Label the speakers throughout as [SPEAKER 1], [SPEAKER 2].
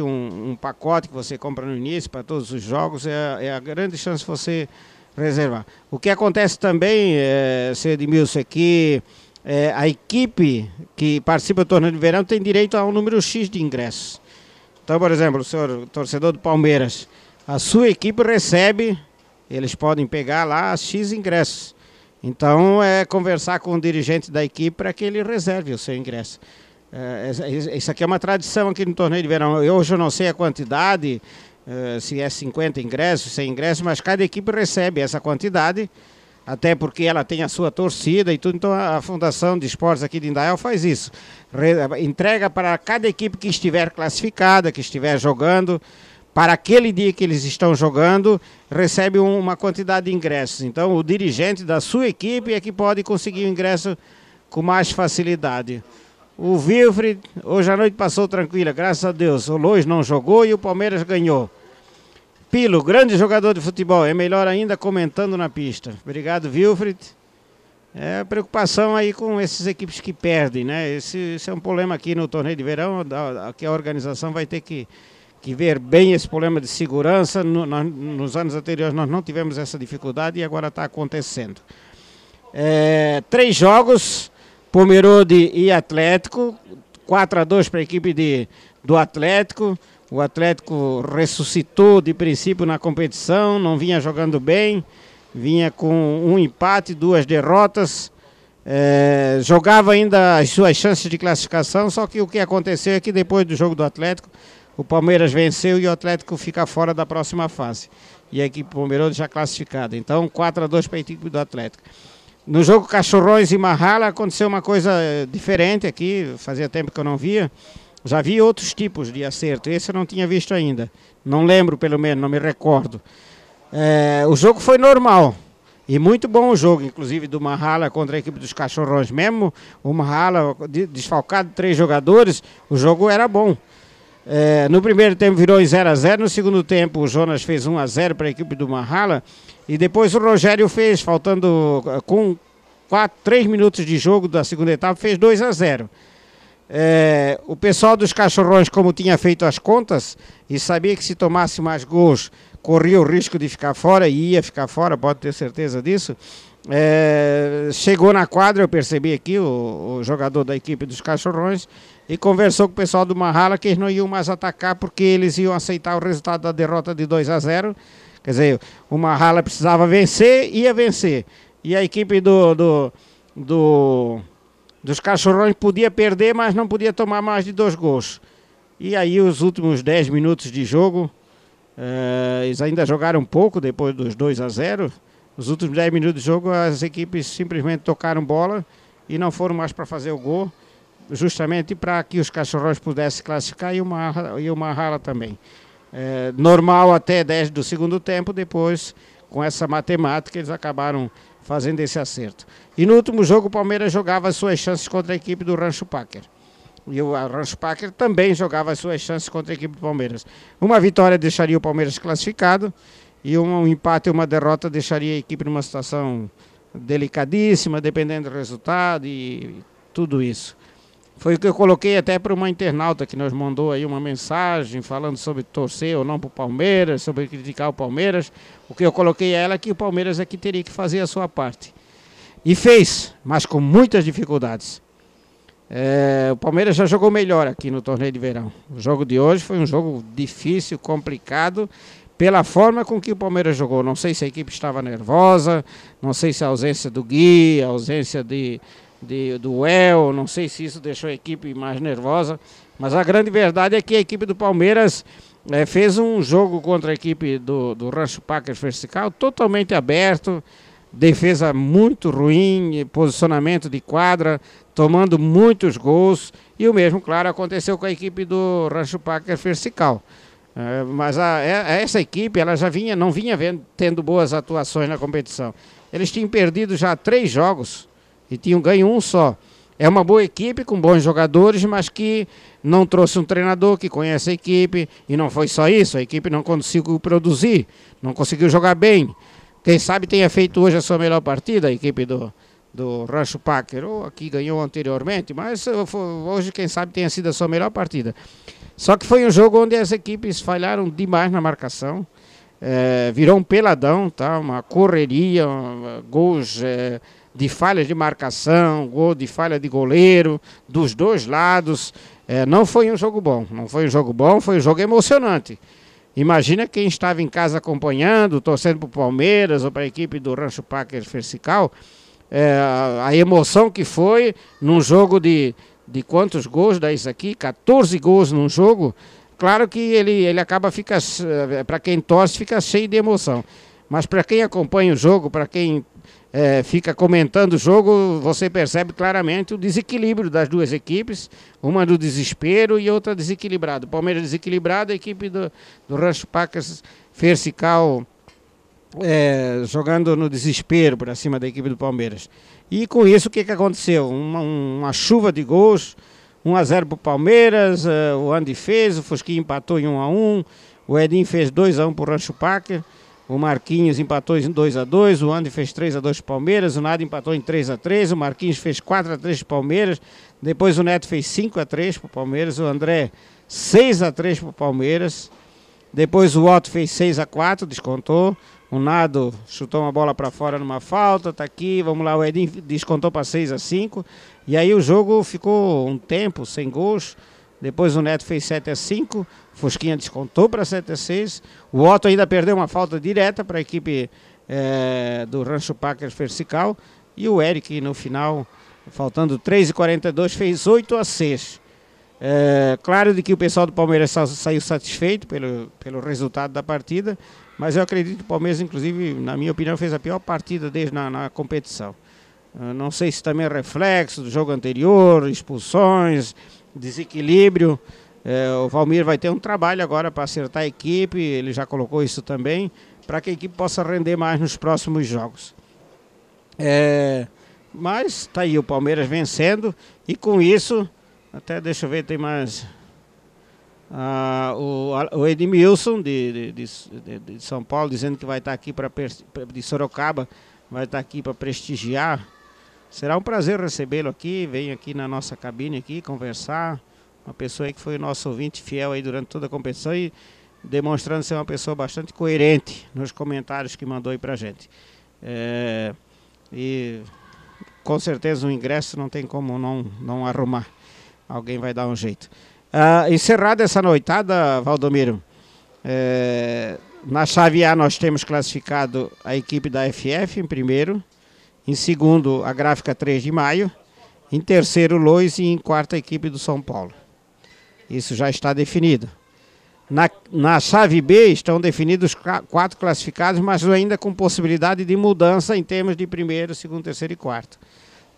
[SPEAKER 1] existe um, um pacote que você compra no início para todos os jogos, é, é a grande chance de você reservar. O que acontece também, é, Sr. Edmilson, é que é, a equipe que participa do torneio de verão tem direito a um número X de ingressos. Então, por exemplo, o senhor torcedor do Palmeiras, a sua equipe recebe, eles podem pegar lá X ingressos. Então, é conversar com o dirigente da equipe para que ele reserve o seu ingresso. É, isso aqui é uma tradição aqui no torneio de verão. Eu hoje eu não sei a quantidade, é, se é 50 ingressos, 100 ingressos, mas cada equipe recebe essa quantidade, até porque ela tem a sua torcida e tudo. Então a Fundação de Esportes aqui de Indael faz isso. entrega para cada equipe que estiver classificada, que estiver jogando, para aquele dia que eles estão jogando, recebe uma quantidade de ingressos. Então o dirigente da sua equipe é que pode conseguir o ingresso com mais facilidade. O Wilfred hoje à noite passou tranquila, graças a Deus. O Lois não jogou e o Palmeiras ganhou. Pilo, grande jogador de futebol, é melhor ainda comentando na pista. Obrigado, Wilfred. É preocupação aí com essas equipes que perdem, né? Esse, esse é um problema aqui no torneio de verão, que a organização vai ter que, que ver bem esse problema de segurança. No, nós, nos anos anteriores nós não tivemos essa dificuldade e agora está acontecendo. É, três jogos Pomerode e Atlético. 4 a 2 para a equipe de, do Atlético. O Atlético ressuscitou de princípio na competição, não vinha jogando bem, vinha com um empate, duas derrotas. É, jogava ainda as suas chances de classificação, só que o que aconteceu é que depois do jogo do Atlético, o Palmeiras venceu e o Atlético fica fora da próxima fase. E a equipe Palmeiras já classificada. Então, 4 a 2 para a equipe do Atlético. No jogo Cachorrões e Marrala aconteceu uma coisa eh, diferente aqui, fazia tempo que eu não via. Já vi outros tipos de acerto, esse eu não tinha visto ainda. Não lembro, pelo menos, não me recordo. É, o jogo foi normal. E muito bom o jogo, inclusive do Mahala contra a equipe dos Cachorrões. Mesmo o Mahala desfalcado de três jogadores, o jogo era bom. É, no primeiro tempo virou em 0 x 0 no segundo tempo o Jonas fez 1 x 0 para a equipe do Marrala e depois o Rogério fez, faltando é, com 4, 3 minutos de jogo da segunda etapa, fez 2 x 0. É, o pessoal dos cachorrões, como tinha feito as contas e sabia que se tomasse mais gols, corria o risco de ficar fora e ia ficar fora, pode ter certeza disso. É, chegou na quadra, eu percebi aqui, o, o, jogador da equipe dos Cachorrões, e conversou com o pessoal do Marrala que eles não iam mais atacar porque eles iam aceitar o resultado da derrota de 2 a 0. Quer dizer, o Marrala precisava vencer, ia vencer. E a equipe do, do, do dos Cachorrões podia perder, mas não podia tomar mais de dois gols. E aí, os últimos 10 minutos de jogo, é, eles ainda jogaram um pouco depois dos 2 a 0 nos últimos 10 minutos do jogo, as equipes simplesmente tocaram bola e não foram mais para fazer o gol, justamente para que os cachorros pudessem classificar e o Marra, e o Marra também. É, normal até 10 do segundo tempo, depois, com essa matemática, eles acabaram fazendo esse acerto. E no último jogo, o Palmeiras jogava suas chances contra a equipe do Rancho Packer. E o Rancho Packer também jogava suas chances contra a equipe do Palmeiras. Uma vitória deixaria o Palmeiras classificado e um, empate e uma derrota deixaria a equipe numa situação delicadíssima, dependendo do resultado e tudo isso. Foi o que eu coloquei até para uma internauta que nos mandou aí uma mensagem falando sobre torcer ou não para o Palmeiras, sobre criticar o Palmeiras. O que eu coloquei a ela é que o Palmeiras é que teria que fazer a sua parte. E fez, mas com muitas dificuldades. É, o Palmeiras já jogou melhor aqui no torneio de verão. O jogo de hoje foi um jogo difícil, complicado pela forma com que o Palmeiras jogou. Não sei se a equipe estava nervosa, não sei se a ausência do Gui, a ausência de, de, do El, não sei se isso deixou a equipe mais nervosa. Mas a grande verdade é que a equipe do Palmeiras é, fez um jogo contra a equipe do, do Rancho Packers Vertical totalmente aberto, defesa muito ruim, posicionamento de quadra, tomando muitos gols. E o mesmo, claro, aconteceu com a equipe do Rancho Packers Vertical. É, mas a, é, a, essa equipe ela já vinha, não vinha vendo, tendo boas atuações na competição. Eles tinham perdido já três jogos e tinham ganho um só. É uma boa equipe com bons jogadores, mas que não trouxe um treinador que conhece a equipe. E não foi só isso, a equipe não conseguiu produzir, não conseguiu jogar bem. Quem sabe tenha feito hoje a sua melhor partida, a equipe do, do Rancho Packer, ou aqui ganhou anteriormente, mas eh, hoje, quem sabe, tenha sido a sua melhor partida. Só que foi um jogo onde as equipes falharam demais na marcação. É, virou um peladão, tá? uma correria, um, gols é, de falhas de marcação, gol de falha de goleiro, dos dois lados. É, não foi um jogo bom, não foi um jogo bom, foi um jogo emocionante. Imagina quem estava em casa acompanhando, torcendo para o Palmeiras ou para a equipe do Rancho Packer Fercical, é, a emoção que foi num jogo de de quantos gols dá isso aqui? 14 gols num jogo. Claro que ele, ele acaba, fica, eh, para quem torce, fica cheio de emoção. Mas para quem acompanha o jogo, para quem é, fica comentando o jogo, você percebe claramente o desequilíbrio das duas equipes, uma do desespero e outra desequilibrada. Palmeiras desequilibrado, a equipe do, do Rancho Pacas Fercical é, jogando no desespero para cima da equipe do Palmeiras. E com isso, o que, é que aconteceu? Uma, uma chuva de gols, 1 a 0 para o Palmeiras, eh, o Andy fez, o Fusquinha empatou em 1 a 1 o Edinho fez 2 a 1 para o Rancho Packer, o Marquinhos empatou em 2 a 2 o Andy fez 3 a 2 para o Palmeiras, o Nado empatou em 3 a 3 o Marquinhos fez 4 a 3 para o Palmeiras, depois o Neto fez 5 a 3 para o Palmeiras, o André 6 a 3 para o Palmeiras, depois o Otto fez 6 a 4 descontou, o Nado chutou uma bola para fora numa falta, tá aqui, vamos lá, o Edinho descontou para 6 a 5 E aí o jogo ficou um tempo sem gols. Depois o Neto fez 7 a 5 Fusquinha descontou para 7 a 6 O Otto ainda perdeu uma falta direta para a equipe é, do Rancho Packers Versical. E o Eric, no final, faltando 3 e 42 fez 8 a 6 é, eh, claro de que o pessoal do Palmeiras saiu satisfeito pelo, pelo resultado da partida, mas eu acredito que o Palmeiras, inclusive, na minha opinião, fez a pior partida desde na, na competição. Ah, não sei se também é reflexo do jogo anterior, expulsões, desequilíbrio. Eh, o Valmir vai ter um trabalho agora para acertar a equipe, ele já colocou isso também, para que a equipe possa render mais nos próximos jogos. É, mas tá aí o Palmeiras vencendo e com isso, até deixa eu ver, tem mais ah, o, o Edmilson de, de, de, de, São Paulo dizendo que vai estar aqui para de Sorocaba vai estar aqui para prestigiar. Será um prazer recebê-lo aqui. vem aqui na nossa cabine aqui conversar. Uma pessoa que foi nosso ouvinte fiel aí durante toda a competição e demonstrando ser uma pessoa bastante coerente nos comentários que mandou aí para gente. É, e com certeza o ingresso não tem como não, não arrumar. Alguém vai dar um jeito. Ah, encerrada essa noitada, Valdomiro, é, na chave A nós temos classificado a equipe da FF em primeiro, em segundo a gráfica 3 de maio, em terceiro Lois e em quarta a equipe do São Paulo. Isso já está definido. Na, na chave B estão definidos quatro classificados, mas ainda com possibilidade de mudança em termos de primeiro, segundo, terceiro e quarto.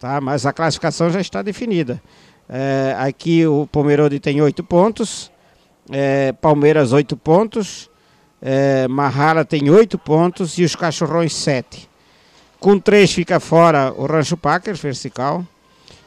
[SPEAKER 1] Tá? Mas a classificação já está definida. É, aqui o Pomerode tem oito pontos, é, Palmeiras oito pontos, é, Marrara tem oito pontos e os Cachorrões sete. Com três fica fora o Rancho Packers, Versical.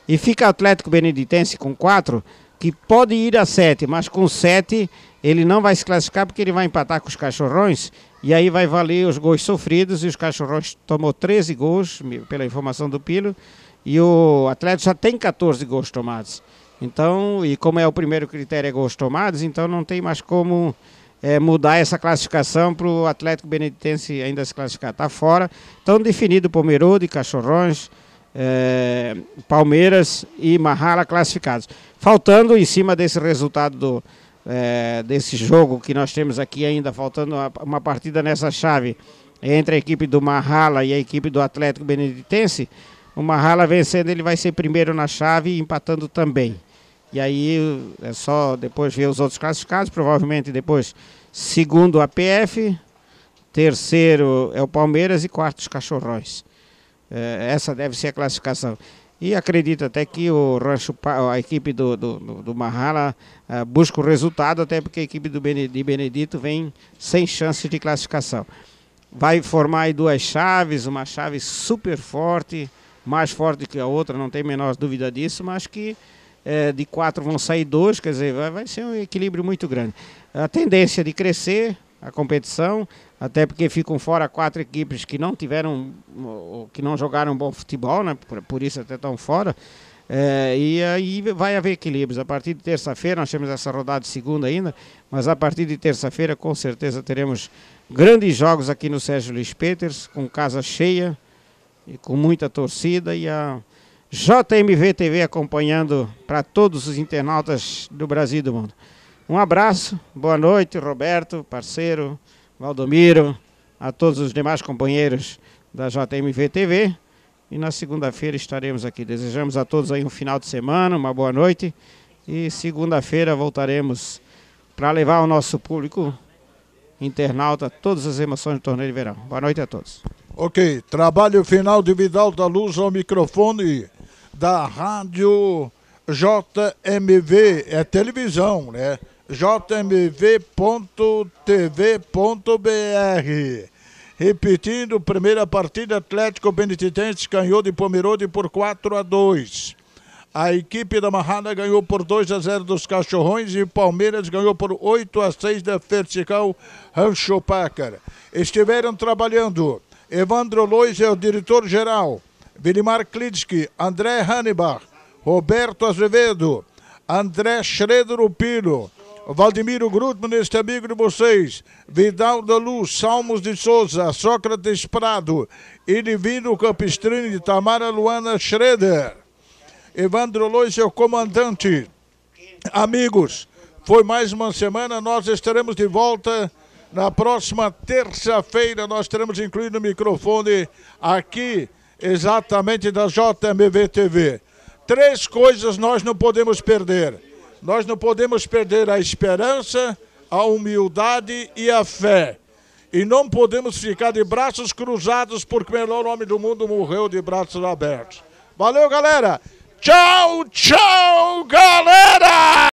[SPEAKER 1] E fica Atlético Beneditense com quatro, que pode ir a sete, mas com sete ele não vai se classificar porque ele vai empatar com os Cachorrões e aí vai valer os gols sofridos e os Cachorrões tomou 13 gols, pela informação do Pilo, e o Atlético já tem 14 gols tomados. Então, e como é o primeiro critério é gols tomados, então não tem mais como é, mudar essa classificação para o Atlético Beneditense ainda se classificar. Está fora. Então, definido Pomerode, Cachorrões, é, Palmeiras e Mahala classificados. Faltando, em cima desse resultado do, é, desse jogo que nós temos aqui ainda, faltando uma, partida nessa chave entre a equipe do Mahala e a equipe do Atlético Beneditense, o Mahala vencendo, ele vai ser primeiro na chave, empatando também. E aí é só depois ver os outros classificados, provavelmente depois segundo a PF, terceiro é o Palmeiras e quarto os Cachorrões. É, essa deve ser a classificação. E acredito até que o Rancho, a equipe do, do, do Mahala é, busca o resultado, até porque a equipe do Benedito, de Benedito vem sem chance de classificação. Vai formar aí duas chaves, uma chave super forte, mais forte que a outra, não tem a menor dúvida disso, mas que é, de quatro vão sair dois, quer dizer, vai, vai ser um equilíbrio muito grande. A tendência de crescer a competição, até porque ficam fora quatro equipes que não tiveram, que não jogaram bom futebol, né? por, por isso até estão fora. É, e aí vai haver equilíbrios. A partir de terça-feira, nós temos essa rodada de segunda ainda, mas a partir de terça-feira, com certeza, teremos grandes jogos aqui no Sérgio Luiz Peters, com casa cheia e com muita torcida e a JMV TV acompanhando para todos os internautas do Brasil e do mundo. Um abraço, boa noite, Roberto, parceiro, Valdomiro, a todos os demais companheiros da JMV TV. E na segunda-feira estaremos aqui. Desejamos a todos aí um final de semana, uma boa noite. E segunda-feira voltaremos para levar ao nosso público internauta todas as emoções do torneio de verão. Boa noite a todos.
[SPEAKER 2] Ok, trabalho final de Vidal da Luz ao microfone da Rádio JMV, é televisão, né? jmv.tv.br. Repetindo, primeira partida, Atlético Beneditense ganhou de Pomerode por 4 a 2. A equipe da Marrada ganhou por 2 a 0 dos Cachorrões e Palmeiras ganhou por 8 a 6 da Vertical Rancho Pácar. Estiveram trabalhando Evandro Lois é o diretor-geral, Vilimar Klitschke, André Hannibal, Roberto Azevedo, André Schroeder Upilo, Valdemiro Grutman, este amigo de vocês, Vidal da Luz, Salmos de Souza, Sócrates Prado, Ilivino Campestrini, Tamara Luana Schroeder, Evandro Lois é o comandante. Amigos, foi mais uma semana, nós estaremos de volta na próxima terça-feira nós teremos incluído o microfone aqui, exatamente da JMV TV. Três coisas nós não podemos perder. Nós não podemos perder a esperança, a humildade e a fé. E não podemos ficar de braços cruzados, porque o melhor homem do mundo morreu de braços abertos. Valeu, galera! Tchau, tchau, galera!